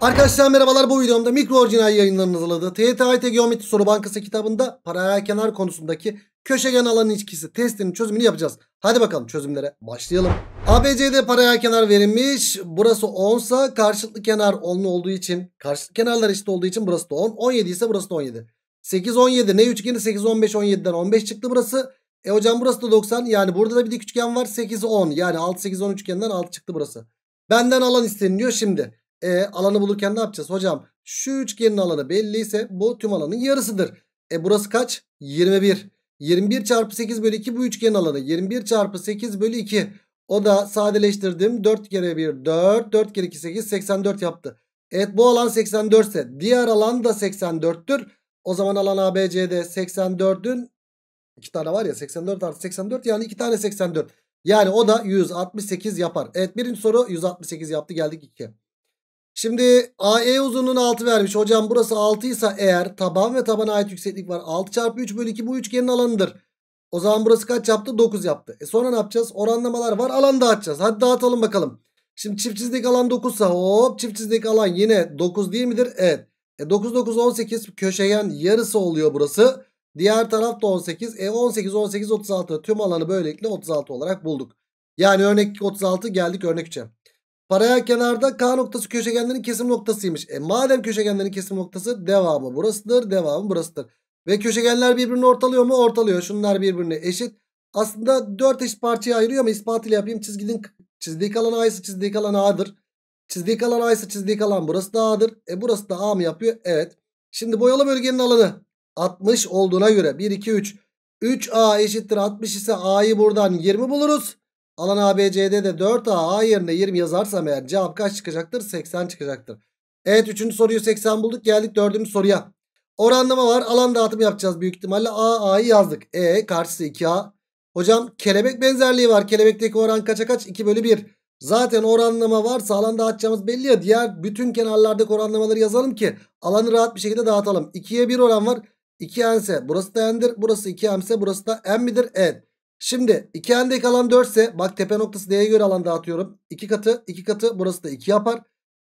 Arkadaşlar merhabalar bu videomda mikro orijinal yayınlarının hazırladığı TYT Geometri Soru Bankası kitabında paralel kenar konusundaki köşegen alan ilişkisi testinin çözümünü yapacağız. Hadi bakalım çözümlere başlayalım. ABC'de paralel kenar verilmiş. Burası 10 sa karşılıklı kenar 10 olduğu için karşılıklı kenarlar eşit olduğu için burası da 10. 17 ise burası da 17. 8 17 ne üçgeni 8 15 17'den 15 çıktı burası. E hocam burası da 90 yani burada da bir dik üçgen var 8 10 yani 6 8 10 üçgeninden 6 çıktı burası. Benden alan isteniliyor şimdi. E, alanı bulurken ne yapacağız? Hocam şu üçgenin alanı belliyse bu tüm alanın yarısıdır. E burası kaç? 21. 21 çarpı 8 bölü 2 bu üçgenin alanı. 21 çarpı 8 bölü 2. O da sadeleştirdim. 4 kere 1 4. 4 kere 2 8 84 yaptı. Evet bu alan 84 ise diğer alan da 84'tür. O zaman alan ABC'de 84'ün 2 tane var ya 84 artı 84 yani 2 tane 84. Yani o da 168 yapar. Evet birinci soru 168 yaptı geldik 2. Şimdi AE uzunluğunu 6 vermiş. Hocam burası 6 ise eğer taban ve tabana ait yükseklik var. 6 çarpı 3 bölü 2 bu üçgenin alanıdır. O zaman burası kaç yaptı? 9 yaptı. E sonra ne yapacağız? Oranlamalar var. Alan dağıtacağız. Hadi dağıtalım bakalım. Şimdi çift çizdik alan 9 ise hop çift çizdik alan yine 9 değil midir? Evet. E 9 9 18 köşegen yarısı oluyor burası. Diğer taraf da 18. E 18 18 36 tüm alanı böylelikle 36 olarak bulduk. Yani örnek 36 geldik örnek 3'e. Paraya kenarda K noktası köşegenlerin kesim noktasıymış. E madem köşegenlerin kesim noktası devamı burasıdır. Devamı burasıdır. Ve köşegenler birbirini ortalıyor mu? Ortalıyor. Şunlar birbirine eşit. Aslında 4 eşit parçaya ayırıyor ama ispat ile yapayım. Çizginin çizdiği kalan A çizdiği kalan A'dır. Çizdiği kalan A çizdiği kalan burası da A'dır. E burası da A mı yapıyor? Evet. Şimdi boyalı bölgenin alanı 60 olduğuna göre 1, 2, 3. 3A eşittir 60 ise A'yı buradan 20 buluruz. Alan ABCD'de de 4A yerine 20 yazarsam eğer cevap kaç çıkacaktır? 80 çıkacaktır. Evet 3. soruyu 80 bulduk. Geldik 4. soruya. Oranlama var. Alan dağıtımı yapacağız büyük ihtimalle. A, A'yı yazdık. E karşısı 2A. Hocam kelebek benzerliği var. Kelebekteki oran kaça kaç? 2 bölü 1. Zaten oranlama varsa alan dağıtacağımız belli ya. Diğer bütün kenarlardaki oranlamaları yazalım ki alanı rahat bir şekilde dağıtalım. 2'ye 1 oran var. 2 ense. Burası da n'dir. Burası 2 m'se. Burası da n midir? Evet. Şimdi 2 hendek alan 4 ise bak tepe noktası D'ye göre alan dağıtıyorum. 2 katı 2 katı burası da 2 yapar.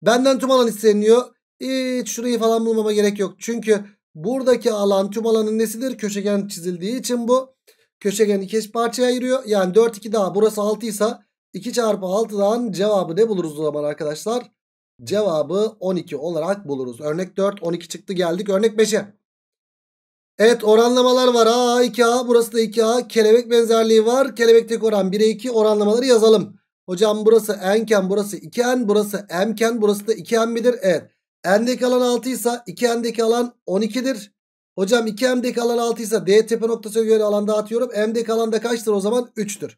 Benden tüm alan isteniyor. Hiç şurayı falan bulmama gerek yok. Çünkü buradaki alan tüm alanın nesidir? Köşegen çizildiği için bu. Köşegen iki eş parçaya ayırıyor. Yani 4 2 daha burası 6 ise 2 çarpı 6'dan cevabı ne buluruz o zaman arkadaşlar? Cevabı 12 olarak buluruz. Örnek 4 12 çıktı geldik örnek 5'e. Evet oranlamalar var. A, 2A burası da 2A. Kelebek benzerliği var. Kelebekteki oran 1'e 2 oranlamaları yazalım. Hocam burası n'ken burası 2n burası m'ken burası da 2m midir? Evet. N'deki alan 6 ise 2n'deki alan 12'dir. Hocam 2m'deki alan 6 ise d tepe noktasına göre alan dağıtıyorum. M'deki alan da kaçtır o zaman? 3'tür.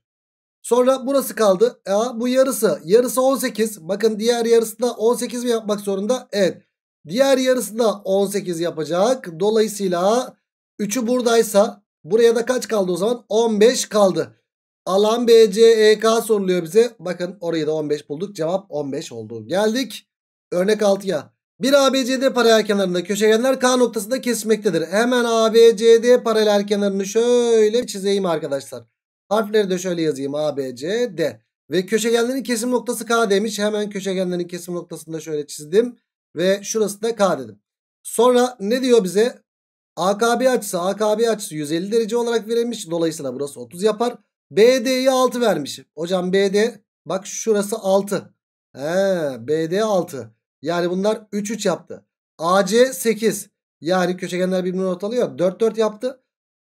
Sonra burası kaldı. E, A, bu yarısı. Yarısı 18. Bakın diğer yarısında 18 mi yapmak zorunda? Evet. Diğer yarısında 18 yapacak. Dolayısıyla 3'ü buradaysa buraya da kaç kaldı o zaman? 15 kaldı. Alan BCEK soruluyor bize. Bakın orayı da 15 bulduk. Cevap 15 oldu. Geldik örnek 6'ya. Bir ABCD paralel kenarında köşegenler K noktasında kesmektedir. Hemen ABCD paralel kenarını şöyle çizeyim arkadaşlar. Harfleri de şöyle yazayım ABCD. Ve köşegenlerin kesim noktası K demiş. Hemen köşegenlerin kesim noktasını da şöyle çizdim. Ve şurası da K dedim. Sonra ne diyor bize? AKB açısı AKB açısı 150 derece olarak verilmiş. Dolayısıyla burası 30 yapar. BD'yi 6 vermiş. Hocam BD bak şurası 6. He, BD 6. Yani bunlar 3 3 yaptı. AC 8. Yani köşegenler birbirini ortalıyor. 4 4 yaptı.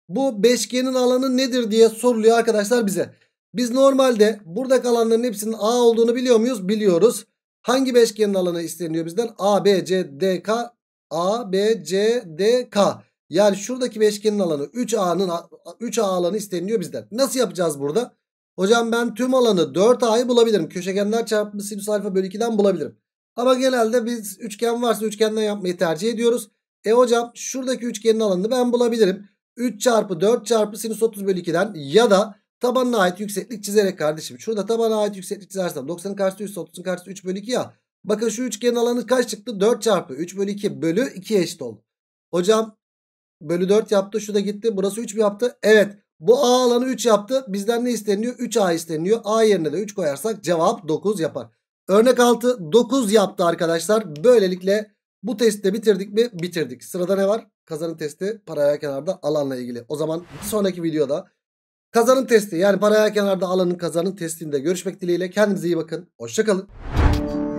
Bu beşgenin alanı nedir diye soruluyor arkadaşlar bize. Biz normalde buradaki alanların hepsinin A olduğunu biliyor muyuz? Biliyoruz. Hangi beşgenin alanı isteniyor bizden? A, B, C, D, K. A, B, C, D, K. Yani şuradaki beşgenin alanı 3A'nın 3A alanı isteniliyor bizden. Nasıl yapacağız burada? Hocam ben tüm alanı 4A'yı bulabilirim. Köşegenler çarpımı sinüs alfa bölü 2'den bulabilirim. Ama genelde biz üçgen varsa üçgenden yapmayı tercih ediyoruz. E hocam şuradaki üçgenin alanını ben bulabilirim. 3 çarpı 4 çarpı sinüs 30 bölü 2'den ya da tabanına ait yükseklik çizerek kardeşim. Şurada tabanına ait yükseklik çizersem 90'ın karşısı 3 30'un karşısı 3 bölü 2 ya. Bakın şu üçgenin alanı kaç çıktı? 4 çarpı 3 bölü 2 bölü 2 eşit oldu. Hocam bölü 4 yaptı. Şu da gitti. Burası 3 mü yaptı? Evet. Bu A alanı 3 yaptı. Bizden ne isteniyor? 3A isteniyor. A yerine de 3 koyarsak cevap 9 yapar. Örnek 6 9 yaptı arkadaşlar. Böylelikle bu testte bitirdik mi? Bitirdik. Sırada ne var? Kazanın testi paraya kenarda alanla ilgili. O zaman bir sonraki videoda kazanın testi yani paraya kenarda alanın kazanın testinde görüşmek dileğiyle. Kendinize iyi bakın. Hoşçakalın.